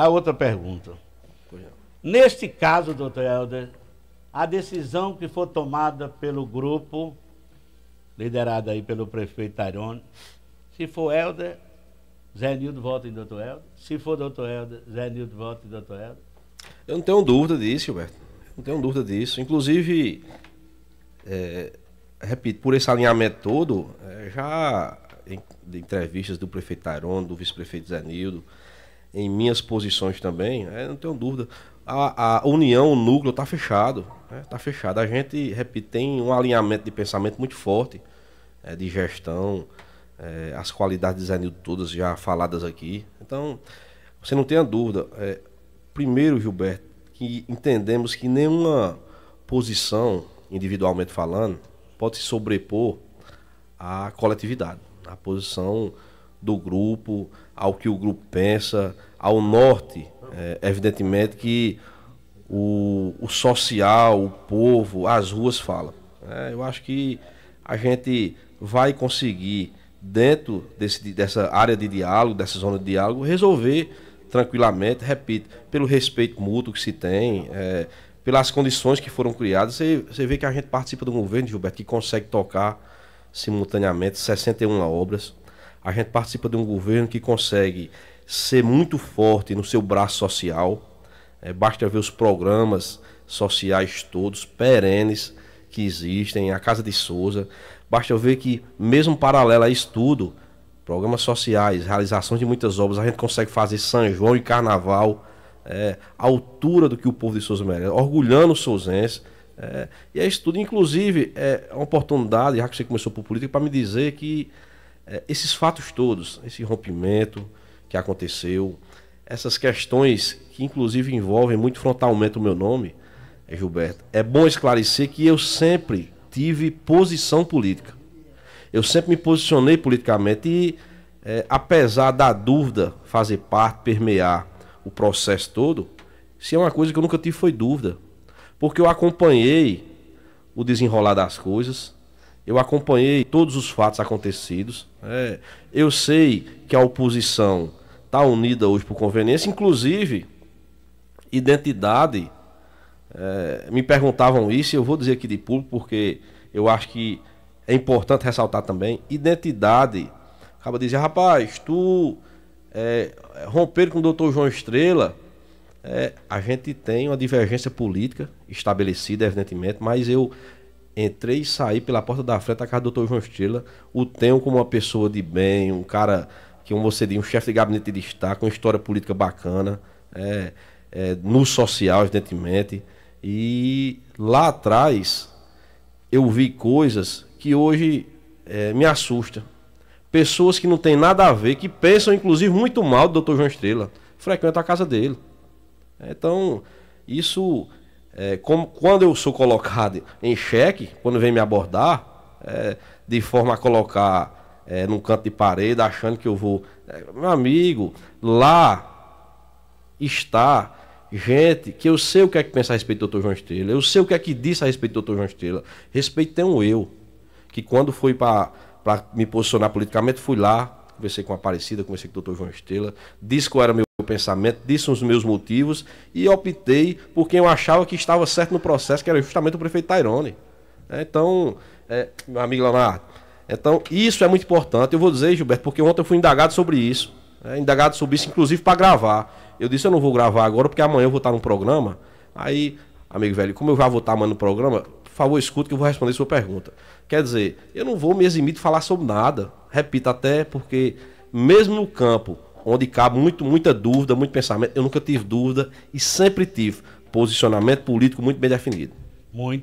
A outra pergunta. Neste caso, doutor Helder, a decisão que for tomada pelo grupo, liderado aí pelo prefeito Tarone, se for Helder, Zé Nildo vota em doutor Helder. Se for doutor Helder, Zé Nildo vota em doutor Helder. Eu não tenho dúvida disso, Gilberto. Não tenho dúvida disso. Inclusive, é, repito, por esse alinhamento todo, é, já em, de entrevistas do prefeito Taron, do vice-prefeito Nildo em minhas posições também, é, não tenho dúvida. A, a, união, o núcleo está fechado. Está né? Tá fechado. A gente, repito, tem um alinhamento de pensamento muito forte, é, de gestão, é, as qualidades de design todas já faladas aqui. Então, você não tenha dúvida. É, primeiro, Gilberto, que entendemos que nenhuma posição, individualmente falando, pode se sobrepor à coletividade. A posição do grupo, ao que o grupo pensa, ao norte. É, evidentemente que o, o, social, o povo, as ruas falam. É, eu acho que a gente vai conseguir, dentro desse, dessa área de diálogo, dessa zona de diálogo, resolver tranquilamente, repito, pelo respeito mútuo que se tem, é, pelas condições que foram criadas. Você, você vê que a gente participa do governo, Gilberto, que consegue tocar simultaneamente 61 obras a gente participa de um governo que consegue ser muito forte no seu braço social. É, basta ver os programas sociais todos perenes que existem, a Casa de Souza. Basta ver que, mesmo paralelo a isso tudo, programas sociais, realizações de muitas obras, a gente consegue fazer São João e Carnaval é, à altura do que o povo de Souza merece, orgulhando os Souzense. É, e é isso tudo, inclusive, é uma oportunidade, já que você começou por política, para me dizer que é, esses fatos todos, esse rompimento que aconteceu, essas questões que inclusive envolvem muito frontalmente o meu nome, é, Gilberto, é bom esclarecer que eu sempre tive posição política. Eu sempre me posicionei politicamente e, é, apesar da dúvida fazer parte, permear o processo todo, se é uma coisa que eu nunca tive foi dúvida. Porque eu acompanhei o desenrolar das coisas, eu acompanhei todos os fatos acontecidos. É, eu sei que a oposição está unida hoje por conveniência, inclusive identidade. É, me perguntavam isso, e eu vou dizer aqui de público porque eu acho que é importante ressaltar também identidade. Acaba dizendo, rapaz, tu é, eh, romper com o doutor João Estrela, é, a gente tem uma divergência política estabelecida, evidentemente, mas eu entrei e saí pela porta da frente da casa do Dr. João Estrela. O tenho como uma pessoa de bem, um cara que, como você diz, um chefe de gabinete de destaque, uma história política bacana, é, é, no social, evidentemente. E lá atrás eu vi coisas que hoje é, me assustam. Pessoas que não têm nada a ver, que pensam inclusive muito mal do Dr. João Estrela, frequentam a casa dele. Então, isso é, como, quando eu sou colocado em xeque, quando vem me abordar, é, de forma a colocar é, num canto de parede, achando que eu vou. É, meu amigo, lá está gente que eu sei o que é que pensa a respeito do Dr. João Estrela, eu sei o que é que disse a respeito do Dr. João Estrela. Respeito tem um eu, que quando fui para me posicionar politicamente, fui lá, conversei com a Aparecida, conversei com o doutor João Estela, disse qual era meu pensamento, disse os meus motivos e optei por quem eu achava que estava certo no processo, que era justamente o prefeito Tairone. É, então, é, meu amigo Leonardo, então isso é muito importante. Eu vou dizer, Gilberto, porque ontem eu fui indagado sobre isso, é, indagado sobre isso, inclusive para gravar. Eu disse, eu não vou gravar agora porque amanhã eu vou estar num programa. Aí amigo velho, como eu já vou estar tá amando o programa, por favor, escute que eu vou responder sua pergunta. Quer dizer, eu não vou me eximir de falar sobre nada. Repito até porque, mesmo no campo, onde cabe muito, muita dúvida, muito pensamento, eu nunca tive dúvida e sempre tive posicionamento político muito bem definido. Muito.